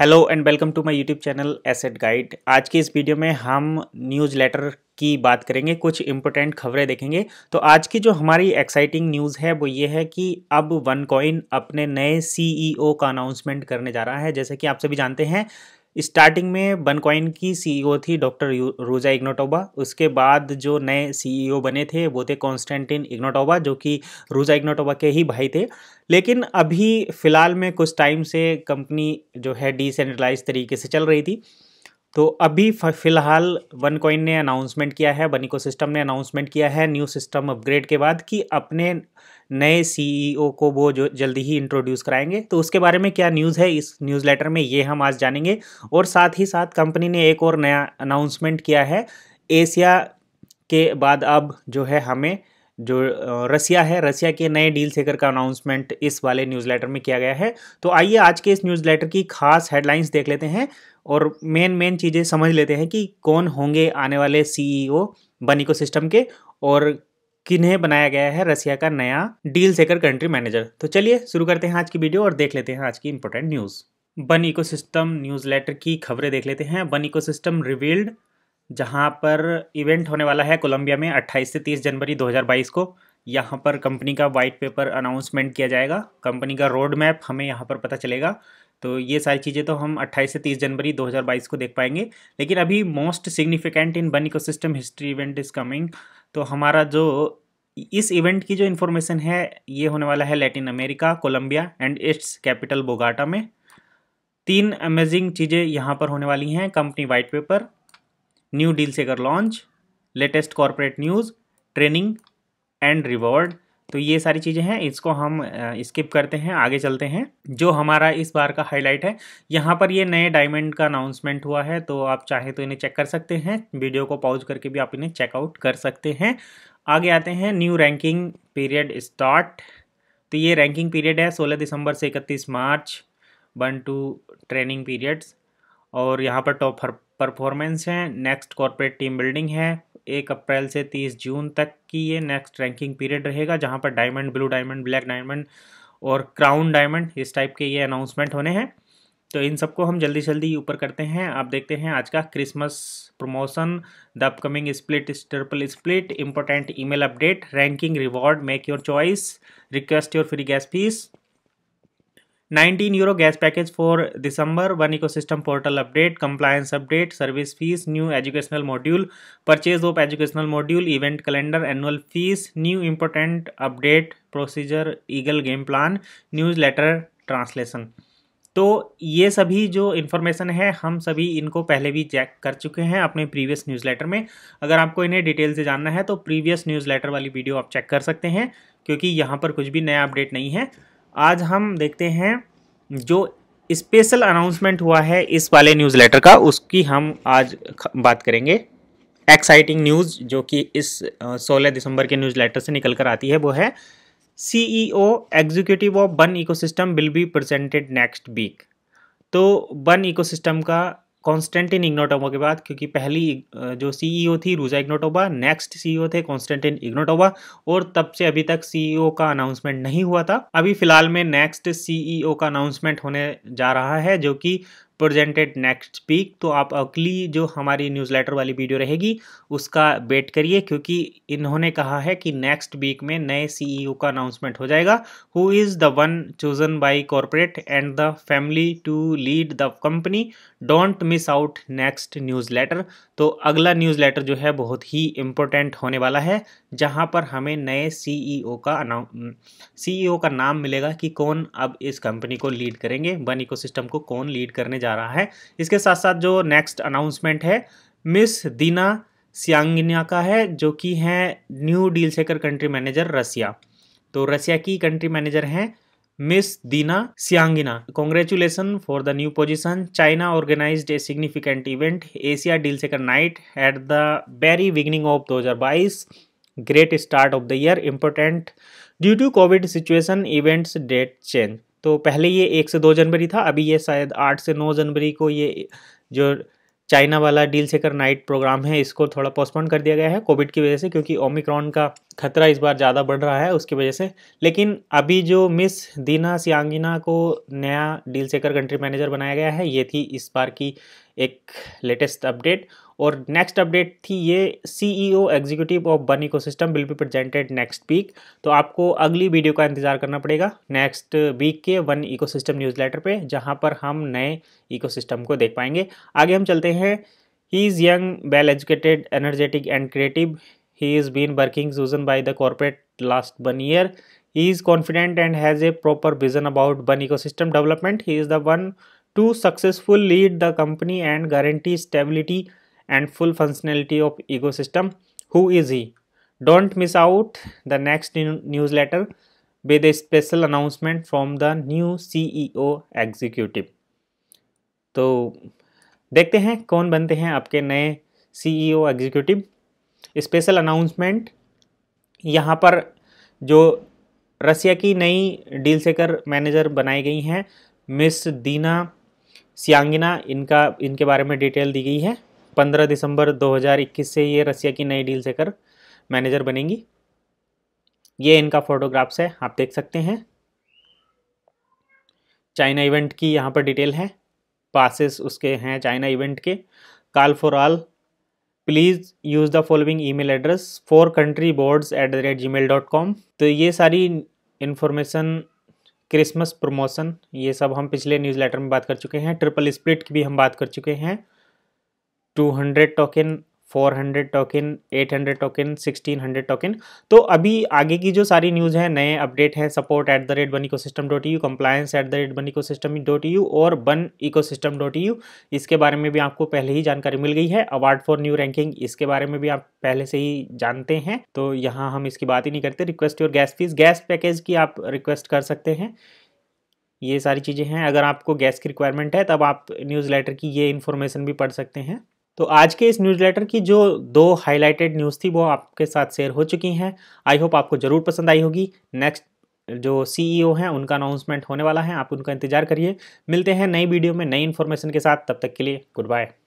Hello and welcome to my YouTube channel asset guide आज की इस वीडियो में हम न्यूज़ लेटर की बात करेंगे कुछ इम्पोर्टेंट खबरें देखेंगे तो आज की जो हमारी एक्साइटिंग न्यूज़ है वो ये है कि अब वन कॉइन अपने नए सीईओ e का अनाउंसमेंट करने जा रहा है जैसे कि आप सभी जानते हैं स्टार्टिंग में बनकॉइन की सीईओ e थी डॉक्टर रोजा इग्नोटोबा उसके बाद जो नए सीईओ e बने थे वो थे कॉन्स्टेंटिन इग्नोटोबा जो कि रोजा इग्नोटोबा के ही भाई थे लेकिन अभी फ़िलहाल में कुछ टाइम से कंपनी जो है डिसेंट्रलाइज तरीके से चल रही थी तो अभी फ़िलहाल वन कॉइन ने अनाउंसमेंट किया है वन सिस्टम ने अनाउंसमेंट किया है न्यू सिस्टम अपग्रेड के बाद कि अपने नए सीईओ e को वो जो जल्दी ही इंट्रोड्यूस कराएंगे तो उसके बारे में क्या न्यूज़ है इस न्यूज़ लेटर में ये हम आज जानेंगे और साथ ही साथ कंपनी ने एक और नया अनाउंसमेंट किया है एशिया के बाद अब जो है हमें जो रसिया है रसिया के नए डील सेकर का अनाउंसमेंट इस वाले न्यूज़ लेटर में किया गया है तो आइए आज के इस न्यूज़ लेटर की खास हेडलाइंस देख लेते हैं और मेन मेन चीज़ें समझ लेते हैं कि कौन होंगे आने वाले सीईओ e बन सिस्टम के और किन्हें बनाया गया है रसिया का नया डील सेकर कंट्री मैनेजर तो चलिए शुरू करते हैं आज की वीडियो और देख लेते हैं आज की important news One ecosystem newsletter की खबरें देख लेते हैं बन इकोसिस्टम रिवील्ड जहाँ पर इवेंट होने वाला है कोलंबिया में 28 से 30 जनवरी 2022 को यहाँ पर कंपनी का वाइट पेपर अनाउंसमेंट किया जाएगा कंपनी का रोड मैप हमें यहाँ पर पता चलेगा तो ये सारी चीज़ें तो हम 28 से 30 जनवरी 2022 को देख पाएंगे लेकिन अभी most significant in ecosystem history event is coming तो हमारा जो इस इवेंट की जो इन्फॉर्मेशन है ये होने वाला है Latin America Colombia and its capital Bogota में तीन अमेजिंग चीज़ें यहाँ पर होने वाली हैं company white paper new deal से कर launch latest corporate news training and reward तो ये सारी चीज़ें हैं इसको हम स्किप करते हैं आगे चलते हैं जो हमारा इस बार का हाईलाइट है यहाँ पर ये नए डायमंड का अनाउंसमेंट हुआ है तो आप चाहे तो इन्हें चेक कर सकते हैं वीडियो को पॉज करके भी आप इन्हें चेकआउट कर सकते हैं आगे आते हैं न्यू रैंकिंग पीरियड स्टार्ट तो ये रैंकिंग पीरियड है सोलह दिसंबर से इकतीस मार्च वन टू ट्रेनिंग पीरियड्स और यहाँ पर टॉप परफॉर्मेंस है नेक्स्ट कॉरपोरेट टीम बिल्डिंग है एक अप्रैल से तीस जून तक की ये नेक्स्ट रैंकिंग पीरियड रहेगा जहाँ पर diamond blue diamond black diamond और क्राउन डायमंड इस टाइप के ये अनाउंसमेंट होने हैं तो इन सबको हम जल्दी जल्दी ऊपर करते हैं आप देखते हैं आज का Christmas promotion the upcoming split triple split important email update ranking reward make your choice request your free gas fees nineteen euro gas package for December one ecosystem portal update compliance update service fees new educational module purchase of educational module event calendar annual fees new important update procedure eagle game plan newsletter translation तो ये सभी जो information है हम सभी इनको पहले भी चेक कर चुके हैं अपने प्रीवियस न्यूज़ लेटर में अगर आपको इन्हें डिटेल से जानना है तो प्रीवियस न्यूज़ लेटर वाली वीडियो आप चेक कर सकते हैं क्योंकि यहाँ पर कुछ भी नया अपडेट नहीं है आज हम देखते हैं जो स्पेशल अनाउंसमेंट हुआ है इस वाले न्यूज़लेटर का उसकी हम आज बात करेंगे एक्साइटिंग न्यूज़ जो कि इस सोलह दिसंबर के न्यूज़लेटर से निकल कर आती है वो है C E O executive of One ecosystem will be presented next week तो वन इकोसिस्टम का कॉन्स्टेंटिन इग्नोटोबा के बाद क्योंकि पहली जो सीईओ e थी Ruja Ignatov next CEO e थे कॉन्स्टेंटिन इग्नोटोबा और तब से अभी तक सीईओ e का अनाउंसमेंट नहीं हुआ था अभी फिलहाल में नेक्स्ट सीईओ का अनाउंसमेंट होने जा रहा है जो कि प्रजेंटेड नेक्स्ट वीक तो आप अगली जो हमारी न्यूज़लेटर वाली वीडियो रहेगी उसका वेट करिए क्योंकि इन्होंने कहा है कि नेक्स्ट वीक में नए सीईओ e का अनाउंसमेंट हो जाएगा who is the one chosen by corporate and the family to lead the company don't miss out next newsletter तो अगला न्यूज़लेटर जो है बहुत ही इम्पोर्टेंट होने वाला है जहां पर हमें नए सीईओ e का अनाउ सीईओ e का नाम मिलेगा कि कौन अब इस कंपनी को लीड करेंगे वन इकोसिस्टम को कौन लीड करने जा रहा है इसके साथ साथ जो नेक्स्ट अनाउंसमेंट है मिस दीना सियांगिना का है जो कि हैं new deal seeker country manager Russia तो रसिया की कंट्री मैनेजर हैं मिस दीना सियांगिना congratulation for the new position China organize a significant event Asia deal seeker night at the very beginning of दो हजार बाईस great start of the year important due to covid situation events date change तो पहले ये एक से दो जनवरी था अभी ये शायद आठ से नौ जनवरी को ये जो चाइना वाला डील सेकर नाइट प्रोग्राम है इसको थोड़ा पोस्टपोन कर दिया गया है कोविड की वजह से क्योंकि ओमिक्रॉन का खतरा इस बार ज़्यादा बढ़ रहा है उसकी वजह से लेकिन अभी जो मिस दीना सियांगिना को नया डील सेकर कंट्री मैनेजर बनाया गया है ये थी इस बार की एक लेटेस्ट अपडेट और नेक्स्ट अपडेट थी ये C E O executive of One ecosystem will be presented next week तो आपको अगली वीडियो का इंतजार करना पड़ेगा नेक्स्ट वीक के One ecosystem newsletter पर जहाँ पर हम नए इको सिस्टम को देख पाएंगे आगे हम चलते हैं he is young well educated energetic and creative he is been working chosen by the corporate last one year he is confident and has a proper vision about One eco development he is the one to successful lead the company and guarantee stability and full functionality of ecosystem. Who is he? Don't miss out the next newsletter with a special announcement from the new CEO executive. तो देखते हैं कौन बनते हैं आपके नए CEO executive special announcement यहाँ पर जो रसिया की नई डील सेकर मैनेजर बनाई गई हैं मिस दीना सियांगिना इनका इनके बारे में डिटेल दी गई है पंद्रह दिसंबर 2021 से ये रसिया की नई डील से कर मैनेजर बनेंगी ये इनका फोटोग्राफ्स है आप देख सकते हैं चाइना इवेंट की यहाँ पर डिटेल है पासिस उसके हैं चाइना इवेंट के call for all please use the following email address for country boards at the rate Gmail dot com तो ये सारी इन्फॉर्मेशन क्रिसमस प्रमोशन ये सब हम पिछले न्यूज़ लेटर में बात कर चुके हैं ट्रिपल स्प्लिट की भी हम बात कर चुके हैं two hundred token four hundred token eight hundred token sixteen hundred token तो अभी आगे की जो सारी न्यूज़ है नए अपडेट हैं support at the rate one ecosystem dot U compliance at the rate one ecosystem dot U और one ecosystem dot U इसके बारे में भी आपको पहले ही जानकारी मिल गई है अवार्ड फॉर न्यू रैंकिंग इसके बारे में भी आप पहले से ही जानते हैं तो यहाँ हम इसकी बात ही नहीं करते request your gas fees gas package की आप रिक्वेस्ट कर सकते हैं ये सारी चीज़ें हैं अगर आपको गैस की रिक्वायरमेंट है तब आप न्यूज़ लेटर की ये इन्फॉर्मेशन भी पढ़ सकते हैं तो आज के इस न्यूज़ लेटर की जो दो हाईलाइटेड न्यूज़ थी वो आपके साथ शेयर हो चुकी हैं आई होप आपको ज़रूर पसंद आई होगी नेक्स्ट जो सीईओ e हैं उनका अनाउंसमेंट होने वाला है आप उनका इंतजार करिए मिलते हैं नई वीडियो में नई इन्फॉर्मेशन के साथ तब तक के लिए गुड बाय